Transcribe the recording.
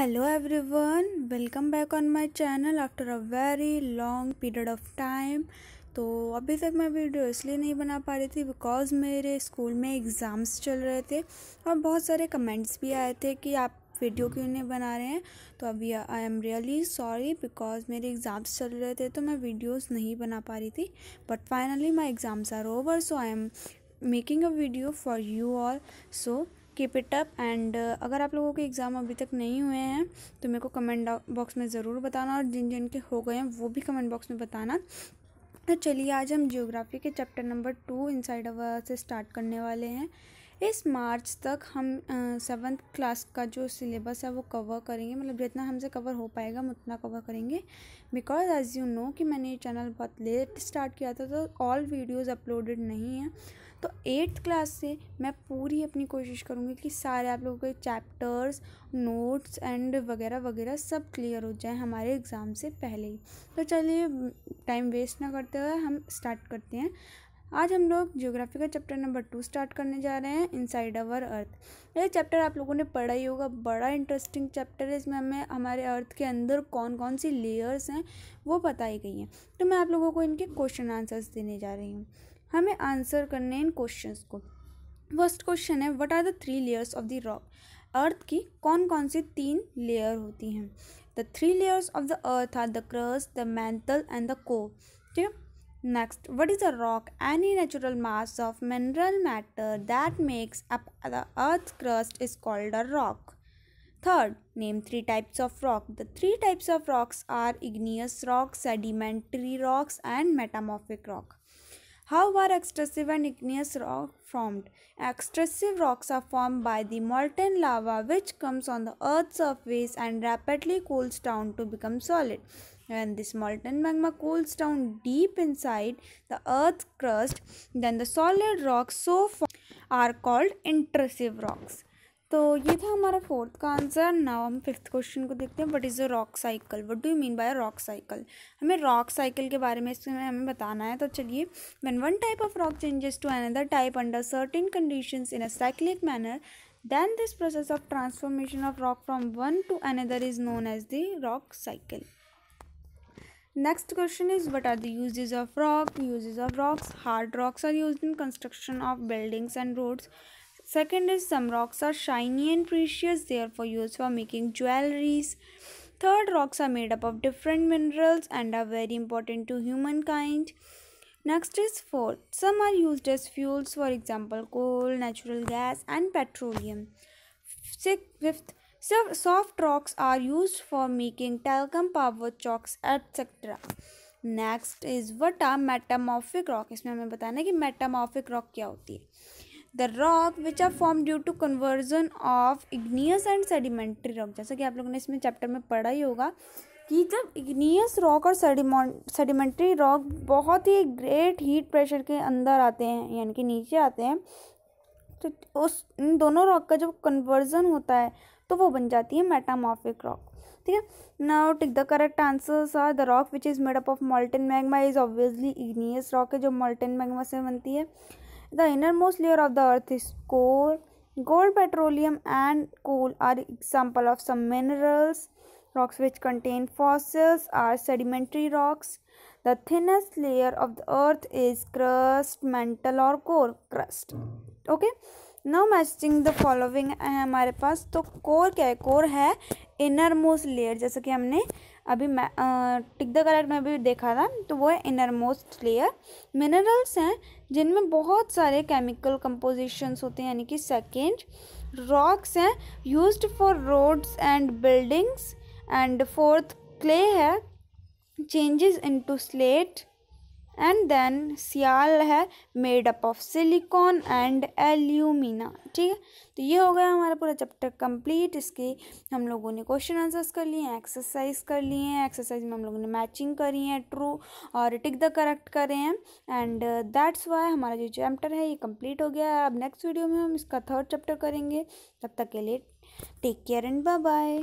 Hello everyone welcome back on my channel after a very long period of time तो अभी तक मैं video इसलिए नहीं बना पा रही थी बिकॉज़ मेरे स्कूल में एग्ज़ाम्स चल रहे थे और बहुत सारे कमेंट्स भी आए थे कि आप वीडियो क्यों नहीं बना रहे हैं तो अभी I am really sorry because मेरे एग्ज़ाम्स चल रहे थे तो मैं वीडियोस नहीं बना पा रही थी but finally my exams are over so I am making a video for you all so keep it up and अगर आप लोगों के एग्ज़ाम अभी तक नहीं हुए हैं तो मेरे को कमेंट बॉक्स में ज़रूर बताना और जिन जिन के हो गए हैं वो भी कमेंट बॉक्स में बताना तो चलिए आज हम जियोग्राफी के chapter number two in our से स्टार्ट करने वाले हैं इस मार्च तक हम सेवन्थ क्लास का जो सिलेबस है वो कवर करेंगे मतलब जितना हमसे कवर हो पाएगा हम उतना कवर करेंगे बिकॉज एज यू नो कि मैंने ये चैनल बहुत लेट स्टार्ट किया था तो ऑल वीडियोज़ अपलोडेड नहीं हैं तो एट्थ क्लास से मैं पूरी अपनी कोशिश करूँगी कि सारे आप लोगों के चैप्टर्स नोट्स एंड वगैरह वगैरह सब क्लियर हो जाए हमारे एग्ज़ाम से पहले ही तो चलिए टाइम वेस्ट ना करते हुए हम स्टार्ट करते हैं आज हम लोग ज्योग्राफी का चैप्टर नंबर टू स्टार्ट करने जा रहे हैं इनसाइड अवर अर्थ ये चैप्टर आप लोगों ने पढ़ा ही होगा बड़ा इंटरेस्टिंग चैप्टर है इसमें हमें हमारे अर्थ के अंदर कौन कौन सी लेयर्स हैं वो बताई गई हैं तो मैं आप लोगों को इनके क्वेश्चन आंसर्स देने जा रही हूँ हमें आंसर करने इन क्वेश्चन को फर्स्ट क्वेश्चन है what are the three layers of the rock earth की कौन कौन सी तीन लेयर होती हैं the three layers of the earth are the crust the mantle and the core ठीक है next what is a rock any natural mass of mineral matter that makes up the earth crust is called a rock third name three types of rock the three types of rocks are igneous rock sedimentary rocks and metamorphic rock How are extrusive and igneous rock formed? Extrusive rocks are formed by the molten lava which comes on the earth's surface and rapidly cools down to become solid. When this molten magma cools down deep inside the earth's crust, then the solid rocks so formed are called intrusive rocks. तो ये था हमारा fourth का answer now हम fifth question को देखते हैं what is a rock cycle what do you mean by a rock cycle हमें रॉक साइकिल के बारे में इसमें हमें बताना है तो चलिए when one type of rock changes to another type under certain conditions in a cyclic manner then this process of transformation of rock from one to another is known as the rock cycle next question is what are the uses of rock uses of rocks hard rocks are use in construction of buildings and roads Second is some rocks are shiny and precious, they are for used for making jewelries. Third, rocks are made up of different minerals and are very important to humankind. Next is fourth. Some are used as fuels, for example, coal, natural gas, and petroleum. Fifth, soft rocks are used for making talcum powder, chalks, etc. Next is what a metamorphic rock इसमें हमें बताना है कि metamorphic rock क्या होती है the rock which are form due to conversion of igneous and sedimentary rock जैसा कि आप लोगों ने इसमें चैप्टर में पढ़ा ही होगा कि जब इग्नियस रॉक और सेडिमेंट्री रॉक बहुत ही ग्रेट हीट प्रेशर के अंदर आते हैं यानी कि नीचे आते हैं तो उस इन दोनों रॉक का जब कन्वर्जन होता है तो वो बन जाती है मेटामॉर्फिक रॉक ठीक है now tick the correct answers are the rock which is made up of molten magma is obviously igneous rock है जो मॉल्टन मैग्मा से बनती है The innermost layer of the earth is core. Gold, petroleum and coal are example of some minerals. Rocks which contain fossils are sedimentary rocks. The thinnest layer of the earth is crust, mantle or core crust. Okay. Now matching the following है हमारे पास तो core क्या है core है inner most layer जैसे कि हमने अभी टिक द कलर में भी देखा था तो वो है इनर मोस्ट लेयर मिनरल्स हैं जिनमें बहुत सारे केमिकल कंपोजिशंस होते हैं यानी कि सेकेंड रॉक्स हैं use for roads and buildings and fourth clay है changes into slate and then sial है made up of silicon and alumina ठीक है तो ये हो गया हमारा पूरा चैप्टर कंप्लीट इसके हम लोगों ने क्वेश्चन आंसर्स कर लिए हैं एक्सरसाइज कर लिए हैं एक्सरसाइज में हम लोगों ने मैचिंग करी है ट्रू और टिक द करेक्ट करे हैं एंड दैट्स वाई हमारा जो चैप्टर है ये कंप्लीट हो गया है अब नेक्स्ट वीडियो में हम इसका थर्ड चैप्टर करेंगे तब तक के लिए take care and bye bye